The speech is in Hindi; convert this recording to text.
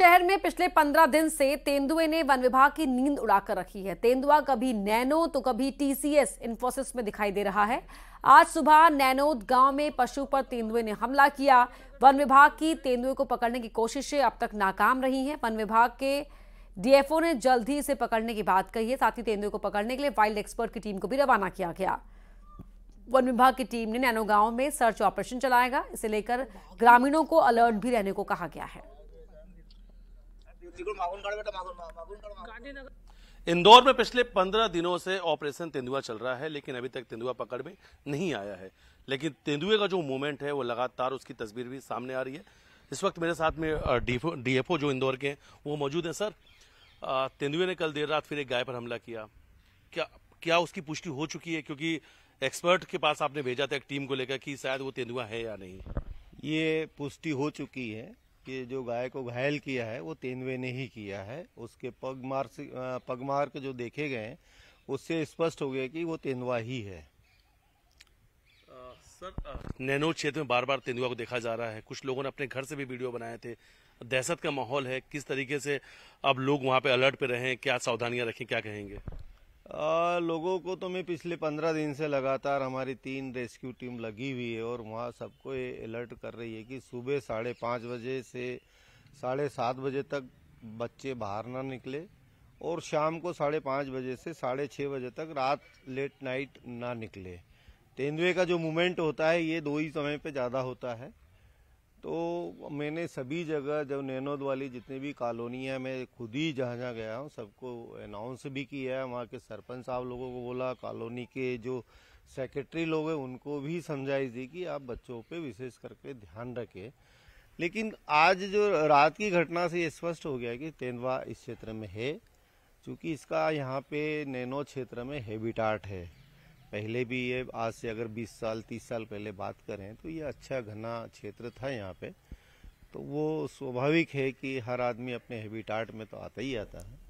शहर में पिछले पंद्रह दिन से तेंदुए ने वन विभाग की नींद उड़ाकर रखी है तेंदुआ कभी नैनो तो कभी टीसीएस इन्फोसिस में दिखाई दे रहा है आज सुबह नैनोद गांव में पशु पर तेंदुए ने हमला किया वन विभाग की तेंदुए को पकड़ने की कोशिशें अब तक नाकाम रही हैं वन विभाग के डीएफओ ने जल्द ही इसे पकड़ने की बात कही है साथ ही तेंदुए को पकड़ने के लिए वाइल्ड एक्सपर्ट की टीम को भी रवाना किया गया वन विभाग की टीम ने नैनो गांव में सर्च ऑपरेशन चलाएगा इसे लेकर ग्रामीणों को अलर्ट भी रहने को कहा गया है इंदौर में पिछले पंद्रह दिनों से ऑपरेशन तेंदुआ चल रहा है लेकिन अभी तक तेंदुआ पकड़ में नहीं आया है लेकिन तेंदुए का जो मूवमेंट है वो लगातार उसकी तस्वीर भी सामने आ रही है इस वक्त मेरे साथ में डीएफओ जो इंदौर के हैं वो मौजूद हैं सर तेंदुए ने कल देर रात फिर एक गाय पर हमला किया क्या क्या उसकी पुष्टि हो चुकी है क्योंकि एक्सपर्ट के पास आपने भेजा था एक टीम को लेकर कि शायद वो तेंदुआ है या नहीं ये पुष्टि हो चुकी है कि जो गाय को घायल किया है वो तेंदुए ने ही किया है उसके पग मार पग मार्क जो देखे गए हैं उससे स्पष्ट हो गया कि वो तेंदुआ ही है सर नैनो क्षेत्र में बार बार तेंदुआ को देखा जा रहा है कुछ लोगों ने अपने घर से भी वीडियो बनाए थे दहशत का माहौल है किस तरीके से अब लोग वहाँ पे अलर्ट पे रहे क्या सावधानियां रखें क्या कहेंगे आ, लोगों को तो मैं पिछले पंद्रह दिन से लगातार हमारी तीन रेस्क्यू टीम लगी हुई है और वहाँ सबको ये अलर्ट कर रही है कि सुबह साढ़े पाँच बजे से साढ़े सात बजे तक बच्चे बाहर ना निकले और शाम को साढ़े पाँच बजे से साढ़े छः बजे तक रात लेट नाइट ना निकले तेंदुए का जो मूवमेंट होता है ये दो ही समय पर ज़्यादा होता है तो मैंने सभी जगह जब नैनोद वाली जितनी भी कॉलोनियाँ है मैं खुद ही जहाँ जहाँ गया हूँ सबको अनाउंस भी किया है वहाँ के सरपंच साहब लोगों को बोला कॉलोनी के जो सेक्रेटरी लोग हैं उनको भी समझाई दी कि आप बच्चों पे विशेष करके ध्यान रखें लेकिन आज जो रात की घटना से ये स्पष्ट हो गया कि तेंदुआ इस क्षेत्र में है क्योंकि इसका यहाँ पे नैनो क्षेत्र में हैबिटाट है पहले भी ये आज से अगर 20 साल 30 साल पहले बात करें तो ये अच्छा घना क्षेत्र था यहाँ पे तो वो स्वाभाविक है कि हर आदमी अपने हैबिटाट में तो आता ही आता है